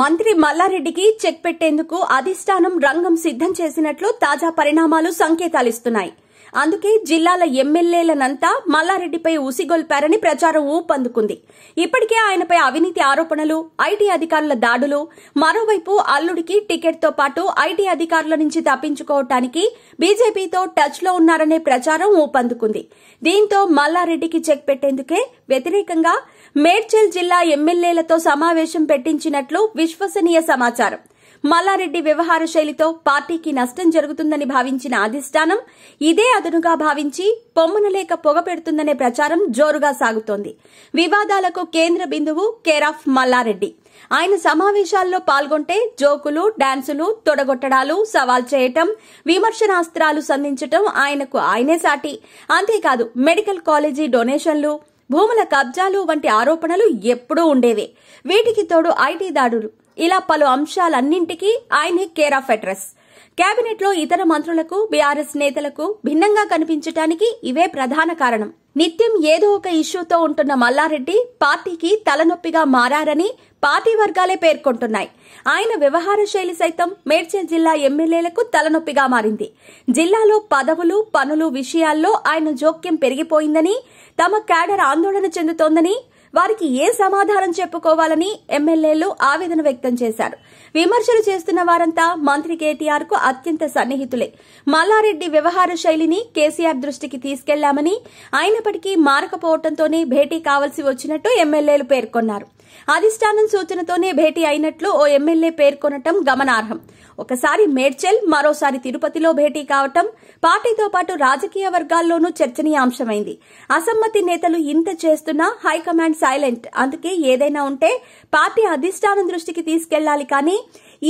మంత్రి మల్లారెడ్డికి చెక్ పెట్టేందుకు అధిష్టానం రంగం సిద్ధం చేసినట్లు తాజా పరిణామాలు సంకేతాలిస్తున్నాయి అందుకే జిల్లాల ఎమ్మెల్యేలనంతా మల్లారెడ్డిపై ఉసిగొల్పారని ప్రచారం ఊపందుకుంది ఇప్పటికే ఆయనపై అవినీతి ఆరోపణలు ఐటీ అధికారుల దాడులు మరోవైపు అల్లుడికి టికెట్తో పాటు ఐటీ అధికారుల నుంచి తప్పించుకోవటానికి బీజేపీతో టచ్లో ఉన్నారనే ప్రచారం ఊపందుకుంది దీంతో మల్లారెడ్డికి చెక్ పెట్టేందుకే వ్యతిరేకంగా మేడ్చల్ జిల్లా ఎమ్మెల్యేలతో సమావేశం పెట్టించినట్లు విశ్వసనీయ సమాచారం మల్లారెడ్డి వ్యవహార శైలితో పార్టీకి నష్టం జరుగుతుందని భావించిన అధిష్టానం ఇదే అదునుగా భావించి పొమ్మనలేక పొగ పెడుతుందనే ప్రచారం జోరుగా సాగుతోంది వివాదాలకు కేంద్ర బిందువు కేరాఫ్ మల్లారెడ్డి ఆయన సమావేశాల్లో పాల్గొంటే జోకులు డాన్సులు తొడగొట్టడాలు సవాల్ చేయటం విమర్శనాస్త్రాలు సంధించటం ఆయనకు ఆయనే సాటి అంతేకాదు మెడికల్ కాలేజీ డొనేషన్లు భూముల కబ్జాలు వంటి ఆరోపణలు ఎప్పుడూ ఉండేవే వీటికి తోడు ఐటీ దాడులు ఇలా పలు అంశాలన్నింటికీ ఆయనే కేర్ ఆఫ్ అడ్రస్ లో ఇతర మంత్రులకు బీఆర్ఎస్ నేతలకు భిన్నంగా కనిపించటానికి ఇవే ప్రధాన కారణం నిత్యం ఏదో ఒక ఇష్యూతో ఉంటున్న మల్లారెడ్డి పార్టీకి తలనొప్పిగా మారని పార్టీ వర్గాలే పేర్కొంటున్నాయి ఆయన వ్యవహార శైలి సైతం మేడ్చల్ జిల్లా ఎమ్మెల్యేలకు తలనొప్పిగా మారింది జిల్లాలో పదవులు పనులు విషయాల్లో ఆయన జోక్యం పెరిగిపోయిందని తమ క్యాడర్ ఆందోళన చెందుతోందని వారికి ఏ సమాధానం చెప్పుకోవాలని ఎమ్మెల్యేలు ఆవేదన వ్యక్తం చేశారు విమర్శలు చేస్తున్న వారంతా మంత్రి కేటీఆర్ కు అత్యంత సన్నిహితులే మల్లారెడ్డి వ్యవహార శైలిని కేసీఆర్ దృష్టికి తీసుకెళ్లామని అయినప్పటికీ మారకపోవడంతోనే భేటీ కావాల్సి వచ్చినట్టు ఎమ్మెల్యేలు పేర్కొన్నారు అధిష్టానం సూచనతోనే భేటీ అయినట్లు ఓ ఎమ్మెల్యే పేర్కొనటం గమనార్హం ఒకసారి మేడ్చల్ మరోసారి తిరుపతిలో భేటీ కావటం పార్టీతో పాటు రాజకీయ వర్గాల్లోనూ చర్చనీయాంశమైంది అసమ్మతి నేతలు ఇంత చేస్తున్నా హైకమాండ్ సైలెంట్ అందుకే ఏదైనా ఉంటే పార్టీ అధిష్టానం దృష్టికి తీసుకెళ్లాలి కానీ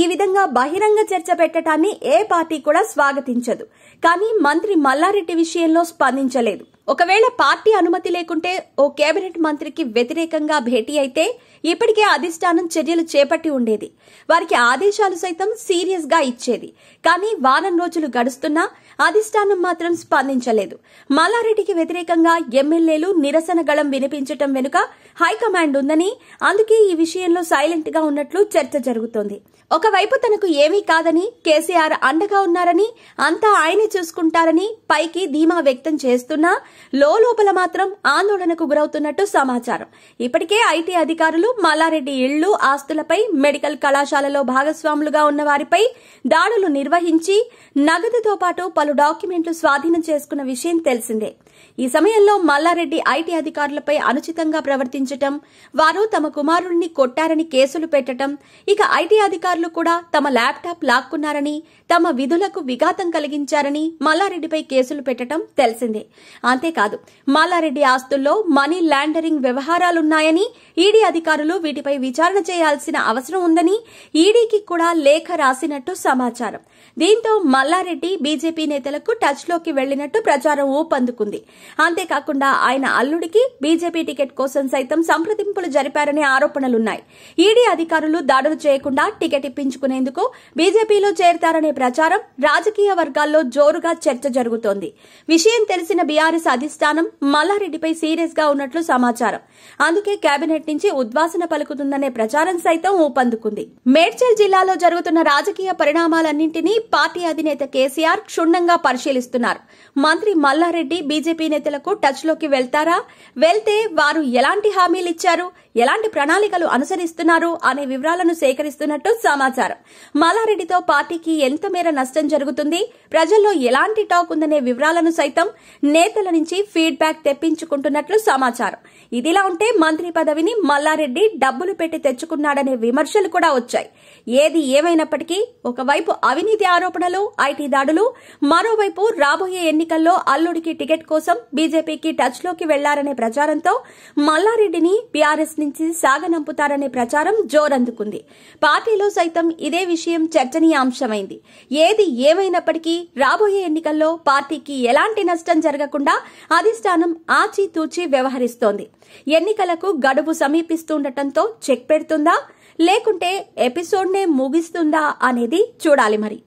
ఈ విధంగా బహిరంగ చర్చ పెట్టడాన్ని ఏ పార్టీ కూడా స్వాగతించదు కానీ మంత్రి మల్లారెడ్డి విషయంలో స్పందించలేదు ఒకవేళ పార్టీ అనుమతి లేకుంటే ఓ కేబినెట్ మంత్రికి వ్యతిరేకంగా భేటీ అయితే ఇప్పటికే అధిష్టానం చర్యలు చేపట్టి ఉండేది వారికి ఆదేశాలు సైతం సీరియస్ గా ఇచ్చేది కానీ వారం రోజులు గడుస్తున్నా అధిష్టానం మాత్రం స్పందించలేదు మల్లారెడ్డికి వ్యతిరేకంగా ఎమ్మెల్యేలు నిరసన గళం వినిపించటం వెనుక హైకమాండ్ ఉందని అందుకే ఈ విషయంలో సైలెంట్ గా ఉన్నట్లు చర్చ జరుగుతోంది ఒకవైపు తనకు ఏమీ కాదని కేసీఆర్ అండగా ఉన్నారని అంతా ఆయనే చూసుకుంటారని పైకి ధీమా వ్యక్తం చేస్తున్నా లోపల మాత్రం ఆందోళనకు గురవుతున్నట్టు సమాచారం ఇప్పటికే ఐటీ అధికారులు మల్లారెడ్డి ఇళ్లు ఆస్తులపై మెడికల్ కళాశాలలో భాగస్వాములుగా ఉన్న వారిపై దాడులు నిర్వహించి నగదుతో పాటు పలు డాక్యుమెంట్లు స్వాధీనం చేసుకున్న విషయం తెలిసిందే ఈ సమయంలో మల్లారెడ్డి ఐటీ అధికారులపై అనుచితంగా ప్రవర్తించటం వారు తమ కుమారుణ్ణి కొట్టారని కేసులు పెట్టడం ఇక ఐటీ అధికారులు కూడా తమ ల్యాప్టాప్ లాక్కున్నారని తమ విధులకు విఘాతం కలిగించారని మల్లారెడ్డిపై కేసులు పెట్టడం తెలిసిందే అంతేకాదు మల్లారెడ్డి ఆస్తుల్లో మనీ లాండరింగ్ వ్యవహారాలున్నాయని ఈడీ అధికారులు వీటిపై విచారణ చేయాల్సిన అవసరం ఉందని ఈడీకి కూడా లేఖ రాసినట్టు సమాచారం దీంతో మల్లారెడ్డి బీజేపీ నేతలకు టచ్ లోకి వెళ్లినట్టు ప్రచారం ఊపందుకుంది అంతేకాకుండా ఆయన అల్లుడికి బీజేపీ టికెట్ కోసం సైతం సంప్రదింపులు జరిపారనే ఆరోపణలున్నాయి ఈడీ అధికారులు దాడులు చేయకుండా టికెట్ ఇప్పించుకునేందుకు బీజేపీలో చేరతారనే ప్రచారం రాజకీయ వర్గాల్లో జోరుగా చర్చ జరుగుతోంది విషయం తెలిసిన బీఆర్ఎస్ అధిష్టానం మల్లారెడ్డిపై సీరియస్ గా ఉన్నట్లు సమాచారం అందుకే కేబినెట్ నుంచి ఉద్వాసన పలుకుతుందనే ప్రచారం సైతం ఊపందుకుంది మేడ్చల్ జిల్లాలో జరుగుతున్న రాజకీయ పరిణామాలన్నింటినీ పార్టీ అధినేత కేసీఆర్ క్షుణ్ణంగా పరిశీలిస్తున్నారు మంత్రి మల్లారెడ్డి బీజేపీ నేతలకు టచ్ లోకి వెళ్తారా వెళ్తే వారు ఎలాంటి హామీలు ఇచ్చారు ఎలాంటి ప్రణాళికలు అనుసరిస్తున్నారు అనే వివరాలను సేకరిస్తున్నట్టు సమాచారం మల్లారెడ్డితో పార్టీకి ఎంత మేర నష్టం జరుగుతుంది ప్రజల్లో ఎలాంటి టాక్ ఉందనే వివరాలను సైతం నేతల నుంచి ఫీడ్బ్యాక్ తెప్పించుకుంటున్నట్లు సమాచారం ఇదిలా ఉంటే మంత్రి పదవిని మల్లారెడ్డి డబ్బులు పెట్టి తెచ్చుకున్నాడనే విమర్శలు కూడా వచ్చాయి ఏది ఏమైనప్పటికీ ఒకవైపు అవినీతి ఆరోపణలు ఐటీ దాడులు మరోవైపు రాబోయే ఎన్నికల్లో అల్లుడికి టికెట్ కోసం బీజేపీకి టచ్ లోకి వెళ్లారనే ప్రచారంతో మల్లారెడ్డిని బీఆర్ఎస్ నుంచి సాగనంపుతారనే ప్రచారం జోరందుకుంది పార్టీలో సైతం ఇదే విషయం చర్చనీయాంశమైంది ఏది ఏమైనప్పటికీ రాబోయే ఎన్నికల్లో పార్టీకి ఎలాంటి నష్టం జరగకుండా అధిష్టానం ఆచితూచి వ్యవహరిస్తోంది ఎన్నికలకు గడువు సమీపిస్తుండటంతో చెక్ పెడుతుందా లేకుంటే ఎపిసోడ్నే ముగిస్తుందా అనేది చూడాలి మరి